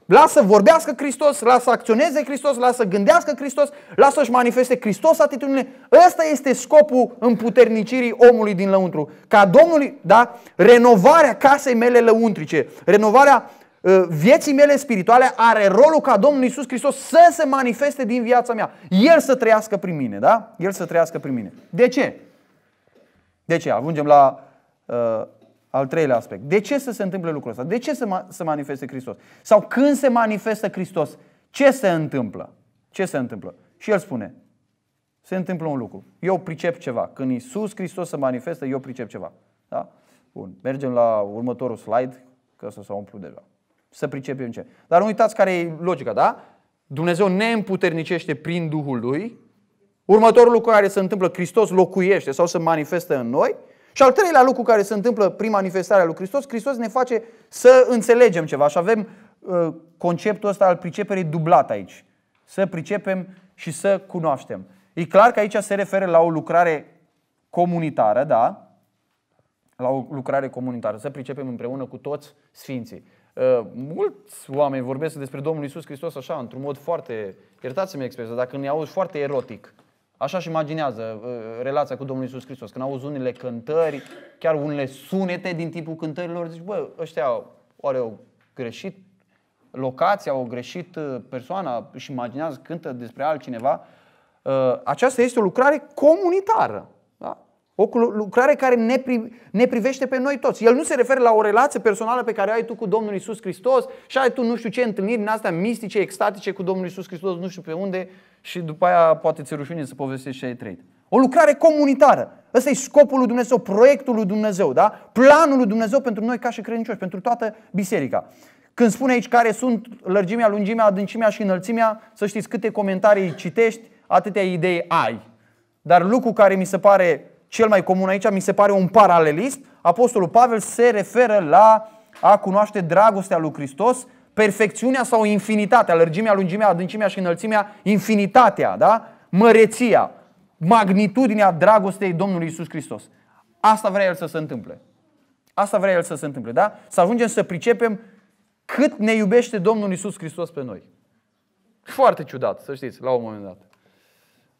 Lasă vorbească Hristos, lasă acționeze Hristos, lasă gândească Hristos, lasă și manifeste Hristos atitudine. Ăsta este scopul împuternicirii omului din lăuntru. Ca Domnul, da, renovarea casei mele lăuntrice, renovarea Ă, vieții mele spirituale are rolul ca Domnul Isus Hristos să se manifeste din viața mea. El să trăiască prin mine, da? El să trăiască prin mine. De ce? De ce? Ajungem la uh, al treilea aspect. De ce să se întâmple lucrul ăsta? De ce să ma- se manifeste Hristos? Sau când se manifestă Hristos, ce se întâmplă? Ce se întâmplă? Și el spune, se întâmplă un lucru. Eu pricep ceva. Când Isus Hristos se manifestă, eu pricep ceva. Da? Bun. Mergem la următorul slide, că să s-a umplut deja să pricepem ce. Dar nu uitați care e logica, da? Dumnezeu ne împuternicește prin Duhul Lui. Următorul lucru care se întâmplă, Hristos locuiește sau se manifestă în noi. Și al treilea lucru care se întâmplă prin manifestarea lui Hristos, Hristos ne face să înțelegem ceva și avem uh, conceptul ăsta al priceperii dublat aici. Să pricepem și să cunoaștem. E clar că aici se referă la o lucrare comunitară, da? La o lucrare comunitară, să pricepem împreună cu toți sfinții. Uh, mulți oameni vorbesc despre Domnul Isus Hristos așa, într-un mod foarte, iertați-mi expresia, dacă ne auzi foarte erotic, așa și imaginează uh, relația cu Domnul Isus Hristos. Când auzi unele cântări, chiar unele sunete din tipul cântărilor, zici, bă, ăștia oare au greșit locația, au greșit uh, persoana, și imaginează, cântă despre altcineva. Aceasta este o lucrare comunitară. O lucrare care ne, pri- ne privește pe noi toți. El nu se referă la o relație personală pe care o ai tu cu Domnul Isus Hristos și ai tu nu știu ce întâlniri din astea mistice, extatice cu Domnul Isus Hristos, nu știu pe unde și după aia poate ți rușine să povestești ce ai trăit. O lucrare comunitară. Ăsta e scopul lui Dumnezeu, proiectul lui Dumnezeu, da? Planul lui Dumnezeu pentru noi ca și credincioși, pentru toată biserica. Când spune aici care sunt lărgimea, lungimea, adâncimea și înălțimea, să știți câte comentarii citești, atâtea idei ai. Dar lucru care mi se pare cel mai comun aici mi se pare un paralelist, Apostolul Pavel se referă la a cunoaște dragostea lui Hristos, perfecțiunea sau infinitatea, lărgimea, lungimea, adâncimea și înălțimea, infinitatea, da? măreția, magnitudinea dragostei Domnului Isus Hristos. Asta vrea El să se întâmple. Asta vrea El să se întâmple, da? Să ajungem să pricepem cât ne iubește Domnul Isus Hristos pe noi. Foarte ciudat, să știți, la un moment dat.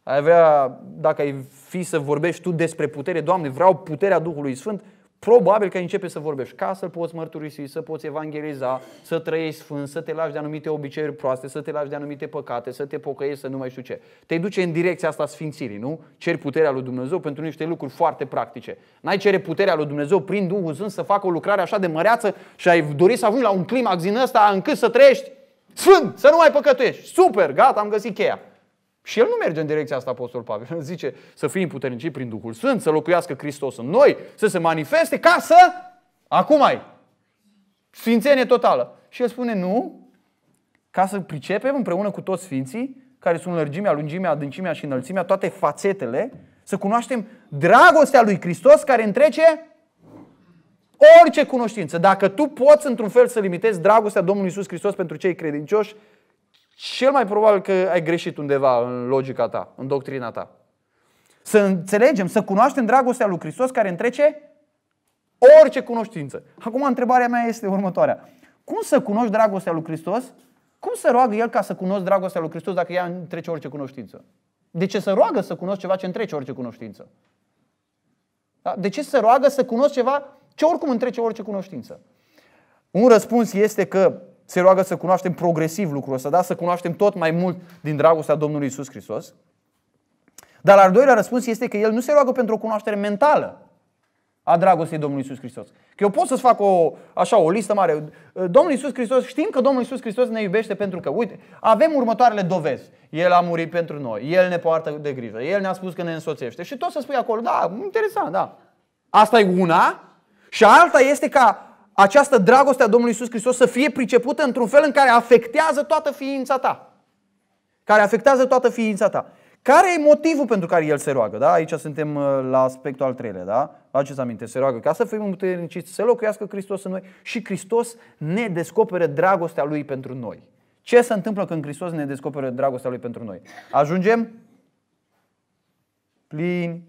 Ai vrea, dacă ai fi să vorbești tu despre putere, Doamne, vreau puterea Duhului Sfânt, probabil că începe să vorbești ca să poți mărturisi, să poți evangeliza, să trăiești sfânt, să te lași de anumite obiceiuri proaste, să te lași de anumite păcate, să te pocăiești, să nu mai știu ce. Te duce în direcția asta sfințirii, nu? Ceri puterea lui Dumnezeu pentru niște lucruri foarte practice. N-ai cere puterea lui Dumnezeu prin Duhul Sfânt să facă o lucrare așa de măreață și ai dori să ajungi la un climax din ăsta încât să trăiești sfânt, să nu mai păcătuiești. Super, gata, am găsit cheia. Și el nu merge în direcția asta Apostol Pavel. El zice să fim puternici prin Duhul Sfânt, să locuiască Hristos în noi, să se manifeste ca să... Acum ai! Sfințenie totală. Și el spune nu, ca să pricepem împreună cu toți sfinții, care sunt lărgimea, lungimea, adâncimea și înălțimea, toate fațetele, să cunoaștem dragostea lui Hristos care întrece orice cunoștință. Dacă tu poți într-un fel să limitezi dragostea Domnului Isus Hristos pentru cei credincioși, cel mai probabil că ai greșit undeva în logica ta, în doctrina ta. Să înțelegem, să cunoaștem dragostea lui Hristos care întrece orice cunoștință. Acum întrebarea mea este următoarea. Cum să cunoști dragostea lui Hristos? Cum să roagă El ca să cunoști dragostea lui Hristos dacă ea întrece orice cunoștință? De ce să roagă să cunoști ceva ce întrece orice cunoștință? Da? De ce să roagă să cunoști ceva ce oricum întrece orice cunoștință? Un răspuns este că se roagă să cunoaștem progresiv lucrul ăsta, da? să cunoaștem tot mai mult din dragostea Domnului Isus Hristos. Dar al doilea răspuns este că el nu se roagă pentru o cunoaștere mentală a dragostei Domnului Isus Hristos. Că eu pot să-ți fac o, așa, o listă mare. Domnul Isus Hristos, știm că Domnul Isus Hristos ne iubește pentru că, uite, avem următoarele dovezi. El a murit pentru noi, El ne poartă de grijă, El ne-a spus că ne însoțește. Și tot să spui acolo, da, interesant, da. Asta e una. Și alta este ca această dragoste a Domnului Isus Hristos să fie pricepută într-un fel în care afectează toată ființa ta. Care afectează toată ființa ta. Care e motivul pentru care el se roagă? Da? Aici suntem uh, la aspectul al treilea. Da? Aduceți aminte, se roagă ca să fim împuterniciți, să locuiască Hristos în noi și Hristos ne descoperă dragostea Lui pentru noi. Ce se întâmplă când Hristos ne descoperă dragostea Lui pentru noi? Ajungem plini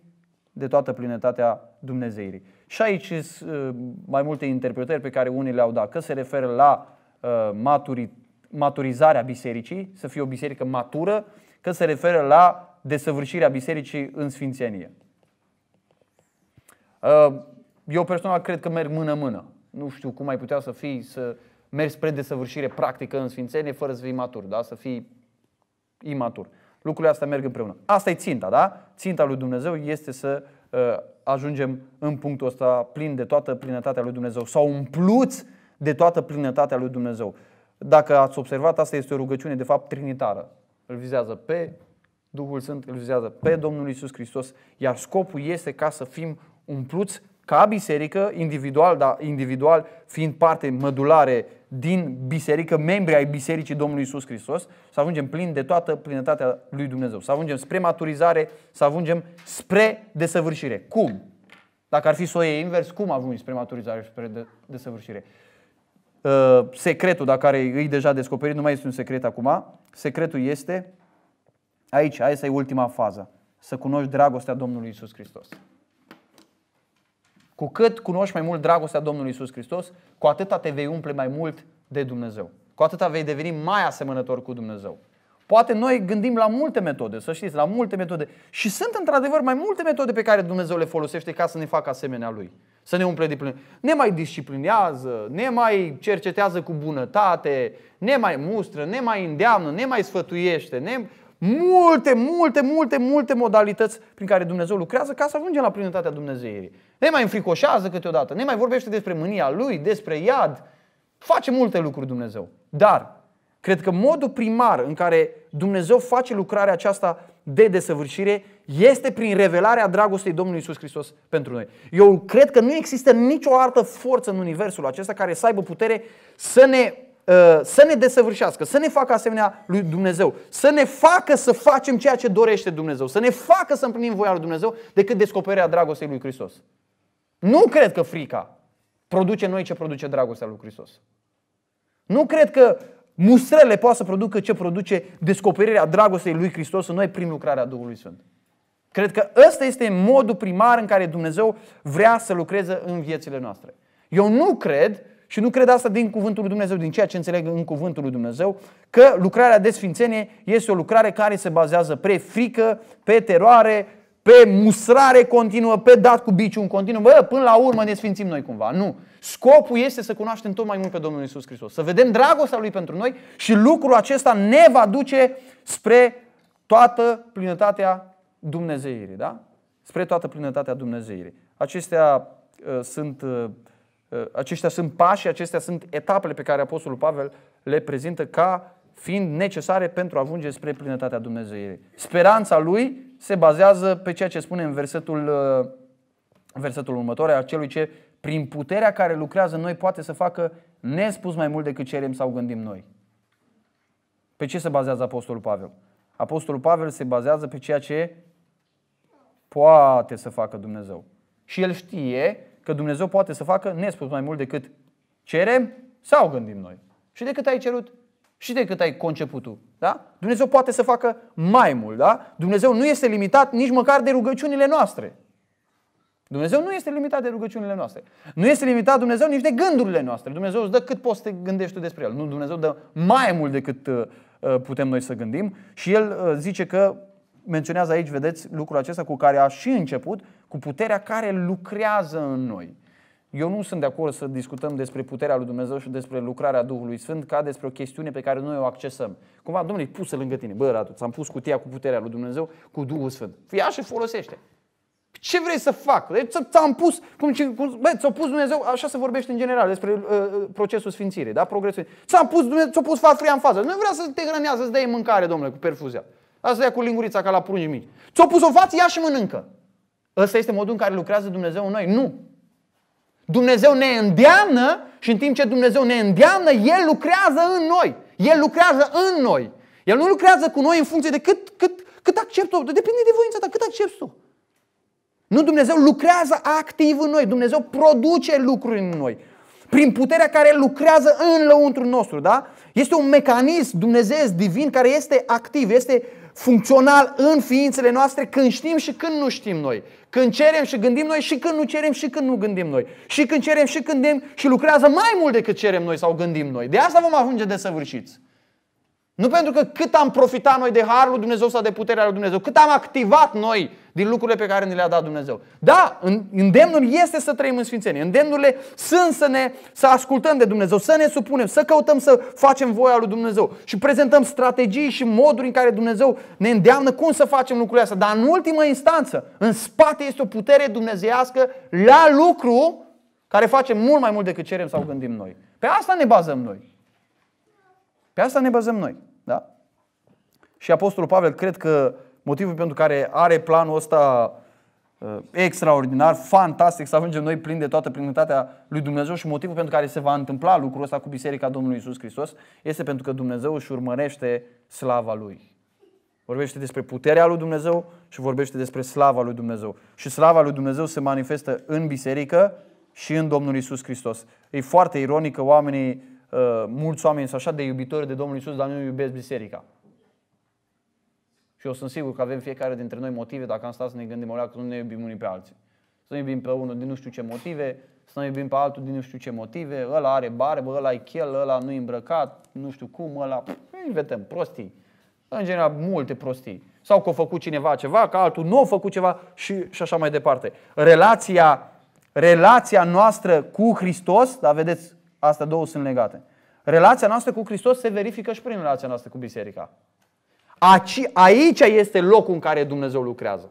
de toată plinătatea Dumnezeirii. Și aici sunt uh, mai multe interpretări pe care unii le-au dat, că se referă la uh, maturi, maturizarea bisericii, să fie o biserică matură, că se referă la desăvârșirea bisericii în sfințenie. Uh, eu personal cred că merg mână-mână. Nu știu cum ai putea să fii, să mergi spre desăvârșire practică în sfințenie fără să fii matur, da? să fii imatur. Lucrurile astea merg împreună. Asta e ținta, da? Ținta lui Dumnezeu este să uh, ajungem în punctul ăsta plin de toată plinătatea lui Dumnezeu sau umpluți de toată plinătatea lui Dumnezeu. Dacă ați observat, asta este o rugăciune de fapt trinitară. Îl vizează pe Duhul Sfânt, îl vizează pe Domnul Isus Hristos, iar scopul este ca să fim umpluți ca biserică, individual, dar individual fiind parte mădulare din biserică, membri ai Bisericii Domnului Isus Hristos, să ajungem plin de toată plinătatea lui Dumnezeu, să ajungem spre maturizare, să ajungem spre desăvârșire. Cum? Dacă ar fi să o iei invers, cum ajungi spre maturizare și spre desăvârșire? Uh, secretul, dacă care îi deja descoperit, nu mai este un secret acum. Secretul este, aici, aici e ultima fază, să cunoști dragostea Domnului Isus Hristos. Cu cât cunoști mai mult dragostea Domnului Isus Hristos, cu atâta te vei umple mai mult de Dumnezeu. Cu atâta vei deveni mai asemănător cu Dumnezeu. Poate noi gândim la multe metode, să știți, la multe metode. Și sunt într-adevăr mai multe metode pe care Dumnezeu le folosește ca să ne facă asemenea Lui. Să ne umple de plin. Ne mai disciplinează, ne mai cercetează cu bunătate, ne mai mustră, ne mai îndeamnă, ne mai sfătuiește, ne multe, multe, multe, multe modalități prin care Dumnezeu lucrează ca să ajungem la plinătatea Dumnezeirii. Ne mai înfricoșează câteodată, ne mai vorbește despre mânia Lui, despre iad, face multe lucruri Dumnezeu. Dar cred că modul primar în care Dumnezeu face lucrarea aceasta de desăvârșire este prin revelarea dragostei Domnului Isus Hristos pentru noi. Eu cred că nu există nicio altă forță în universul acesta care să aibă putere să ne Uh, să ne desăvârșească, să ne facă asemenea lui Dumnezeu, să ne facă să facem ceea ce dorește Dumnezeu, să ne facă să împlinim voia lui Dumnezeu, decât descoperirea dragostei lui Hristos. Nu cred că frica produce noi ce produce dragostea lui Hristos. Nu cred că mustrele poate să producă ce produce descoperirea dragostei lui Hristos în noi prin lucrarea Duhului Sfânt. Cred că ăsta este modul primar în care Dumnezeu vrea să lucreze în viețile noastre. Eu nu cred și nu cred asta din cuvântul lui Dumnezeu, din ceea ce înțeleg în cuvântul lui Dumnezeu, că lucrarea de sfințenie este o lucrare care se bazează pe frică, pe teroare, pe musrare continuă, pe dat cu biciu în continuu. Bă, până la urmă ne sfințim noi cumva. Nu. Scopul este să cunoaștem tot mai mult pe Domnul Isus Hristos. Să vedem dragostea Lui pentru noi și lucrul acesta ne va duce spre toată plinătatea Dumnezeirii. Da? Spre toată plinătatea Dumnezeirii. Acestea uh, sunt uh, Uh, aceștia sunt pașii, acestea sunt etapele pe care Apostolul Pavel le prezintă ca fiind necesare pentru a ajunge spre plinătatea Dumnezeirii. Speranța lui se bazează pe ceea ce spune în versetul, uh, versetul următor, al celui ce prin puterea care lucrează noi poate să facă nespus mai mult decât cerem sau gândim noi. Pe ce se bazează Apostolul Pavel? Apostolul Pavel se bazează pe ceea ce poate să facă Dumnezeu. Și el știe că Dumnezeu poate să facă nespus mai mult decât cerem sau gândim noi. Și de cât ai cerut, și de cât ai conceput tu. Da? Dumnezeu poate să facă mai mult. Da? Dumnezeu nu este limitat nici măcar de rugăciunile noastre. Dumnezeu nu este limitat de rugăciunile noastre. Nu este limitat Dumnezeu nici de gândurile noastre. Dumnezeu îți dă cât poți să te gândești tu despre El. Nu, Dumnezeu dă mai mult decât uh, uh, putem noi să gândim și El uh, zice că menționează aici, vedeți, lucrul acesta cu care a și început cu puterea care lucrează în noi. Eu nu sunt de acord să discutăm despre puterea lui Dumnezeu și despre lucrarea Duhului Sfânt ca despre o chestiune pe care noi o accesăm. Cumva, domnule, pusă lângă tine. Bă, Radu, ți-am pus cutia cu puterea lui Dumnezeu, cu Duhul Sfânt. Ia și folosește. Ce vrei să fac? Deci ți-am pus, cum, cum bă, ți-a pus Dumnezeu, așa se vorbește în general despre uh, uh procesul sfințirii, da? Progresul. Ți-am pus Dumnezeu, ți-a pus farfuria în fază. Nu vrea să te hrănească, să-ți dai mâncare, domnule, cu perfuzia. Asta e cu lingurița ca la prunci mici. Ți-a pus o față, ia și mănâncă. Ăsta este modul în care lucrează Dumnezeu în noi. Nu! Dumnezeu ne îndeamnă și în timp ce Dumnezeu ne îndeamnă, El lucrează în noi. El lucrează în noi. El nu lucrează cu noi în funcție de cât, cât, cât accept o. Depinde de voința ta, cât accept tu. Nu, Dumnezeu lucrează activ în noi. Dumnezeu produce lucruri în noi. Prin puterea care lucrează în lăuntru nostru, da? Este un mecanism Dumnezeu divin, care este activ, este funcțional în ființele noastre când știm și când nu știm noi. Când cerem și gândim noi și când nu cerem și când nu gândim noi. Și când cerem și gândim și lucrează mai mult decât cerem noi sau gândim noi. De asta vom ajunge de săvârșiți. Nu pentru că cât am profitat noi de harul Dumnezeu sau de puterea lui Dumnezeu, cât am activat noi din lucrurile pe care ne le-a dat Dumnezeu. Da, îndemnul este să trăim în sfințenie. Îndemnurile sunt să ne să ascultăm de Dumnezeu, să ne supunem, să căutăm să facem voia lui Dumnezeu și prezentăm strategii și moduri în care Dumnezeu ne îndeamnă cum să facem lucrurile astea. Dar în ultimă instanță, în spate este o putere dumnezeiască la lucru care face mult mai mult decât cerem sau gândim noi. Pe asta ne bazăm noi. Pe asta ne bazăm noi. Da? Și Apostolul Pavel cred că Motivul pentru care are planul ăsta uh, extraordinar, fantastic, să ajungem noi plini de toată plinătatea lui Dumnezeu și motivul pentru care se va întâmpla lucrul ăsta cu Biserica Domnului Isus Hristos este pentru că Dumnezeu își urmărește slava Lui. Vorbește despre puterea lui Dumnezeu și vorbește despre slava lui Dumnezeu. Și slava lui Dumnezeu se manifestă în biserică și în Domnul Isus Hristos. E foarte ironic că oamenii, uh, mulți oameni sunt așa de iubitori de Domnul Isus, dar nu iubesc biserica. Și eu sunt sigur că avem fiecare dintre noi motive, dacă am stat să ne gândim o că nu ne iubim unii pe alții. Să ne iubim pe unul din nu știu ce motive, să ne iubim pe altul din nu știu ce motive, ăla are barbă, ăla e chel, ăla nu e îmbrăcat, nu știu cum, ăla... Pff, inventăm prostii. În general, multe prostii. Sau că a făcut cineva ceva, că altul nu a făcut ceva și, și așa mai departe. Relația, relația noastră cu Hristos, dar vedeți, astea două sunt legate. Relația noastră cu Hristos se verifică și prin relația noastră cu biserica. Aici aici este locul în care Dumnezeu lucrează.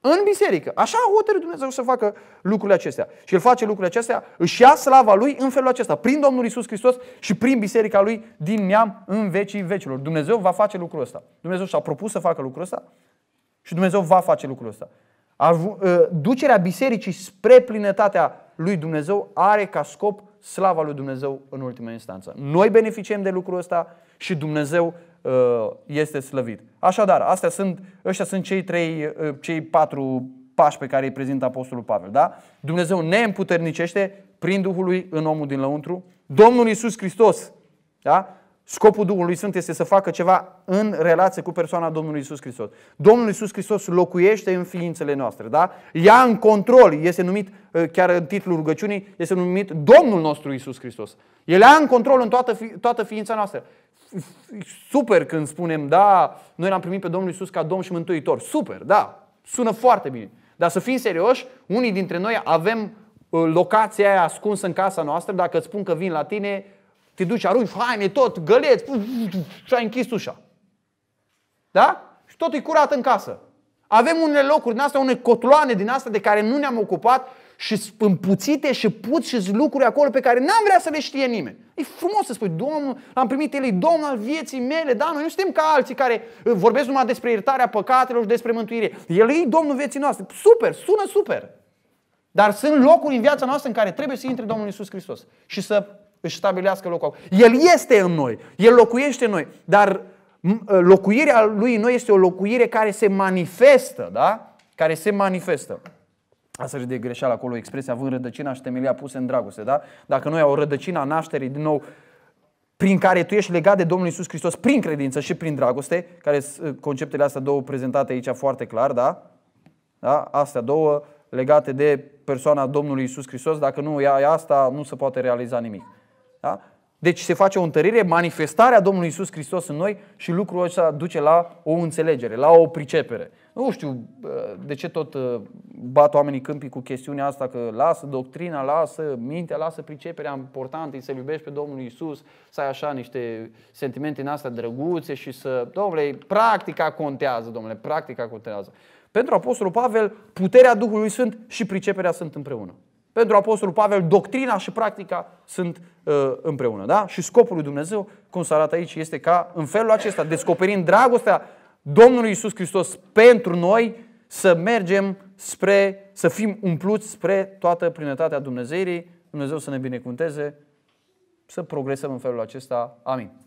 În biserică. Așa a hotărât Dumnezeu să facă lucrurile acestea. Și el face lucrurile acestea, își ia slava lui în felul acesta, prin Domnul Isus Hristos și prin biserica lui din neam în vecii vecilor. Dumnezeu va face lucrul ăsta. Dumnezeu și-a propus să facă lucrul ăsta și Dumnezeu va face lucrul ăsta. Ă, ducerea bisericii spre plinătatea lui Dumnezeu are ca scop slava lui Dumnezeu în ultima instanță. Noi beneficiem de lucrul ăsta și Dumnezeu Uh, este slăvit. Așadar, astea sunt, ăștia sunt cei, trei, uh, cei patru pași pe care îi prezintă Apostolul Pavel. Da? Dumnezeu ne împuternicește prin Duhul lui în omul din lăuntru. Domnul Iisus Hristos, da? scopul Duhului Sfânt este să facă ceva în relație cu persoana Domnului Iisus Hristos. Domnul Iisus Hristos locuiește în ființele noastre. Da? Ia în control, este numit, uh, chiar în titlul rugăciunii, este numit Domnul nostru Iisus Hristos. El ia în control în toată, fi, toată ființa noastră super când spunem, da, noi l-am primit pe Domnul Isus ca Domn și Mântuitor. Super, da, sună foarte bine. Dar să fim serioși, unii dintre noi avem uh, locația aia ascunsă în casa noastră, dacă îți spun că vin la tine, te duci, arunci haine, tot, găleți, și ai închis ușa. Da? Și tot e curat în casă. Avem unele locuri din astea, unele cotloane din astea de care nu ne-am ocupat și împuțite și puți și lucruri acolo pe care n-am vrea să le știe nimeni. E frumos să spui, Domnul, am primit el, Domnul al vieții mele, da, noi nu suntem ca alții care vorbesc numai despre iertarea păcatelor și despre mântuire. El e Domnul vieții noastre. Super, sună super. Dar sunt locuri în viața noastră în care trebuie să intre Domnul Isus Hristos și să își stabilească locul acolo. El este în noi, El locuiește în noi, dar locuirea Lui în noi este o locuire care se manifestă, da? Care se manifestă. Asta și de greșeală acolo, expresia având rădăcina și temelia puse în dragoste, da? Dacă noi au rădăcina nașterii din nou, prin care tu ești legat de Domnul Isus Hristos prin credință și prin dragoste, care sunt uh, conceptele astea două prezentate aici foarte clar, da? da? Astea două legate de persoana Domnului Isus Hristos, dacă nu ia asta, nu se poate realiza nimic. Da? Deci se face o întărire, manifestarea Domnului Isus Hristos în noi și lucrul acesta duce la o înțelegere, la o pricepere. Nu știu de ce tot bat oamenii câmpii cu chestiunea asta că lasă doctrina, lasă mintea, lasă priceperea importantă, să-L iubești pe Domnul Isus, să ai așa niște sentimente în astea drăguțe și să... Domnule, practica contează, domnule, practica contează. Pentru Apostolul Pavel, puterea Duhului Sfânt și priceperea sunt împreună. Pentru Apostolul Pavel, doctrina și practica sunt uh, împreună. Da? Și scopul lui Dumnezeu, cum se arată aici, este ca în felul acesta, descoperind dragostea Domnului Isus Hristos pentru noi să mergem spre, să fim umpluți spre toată plinătatea Dumnezeirii. Dumnezeu să ne binecuvânteze, să progresăm în felul acesta. Amin.